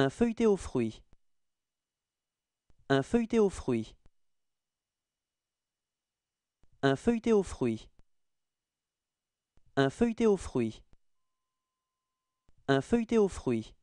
Un feuilleté aux fruits. Un feuilleté aux fruits. Un feuilleté aux fruits. Un feuilleté aux fruits. Un feuilleté aux fruits.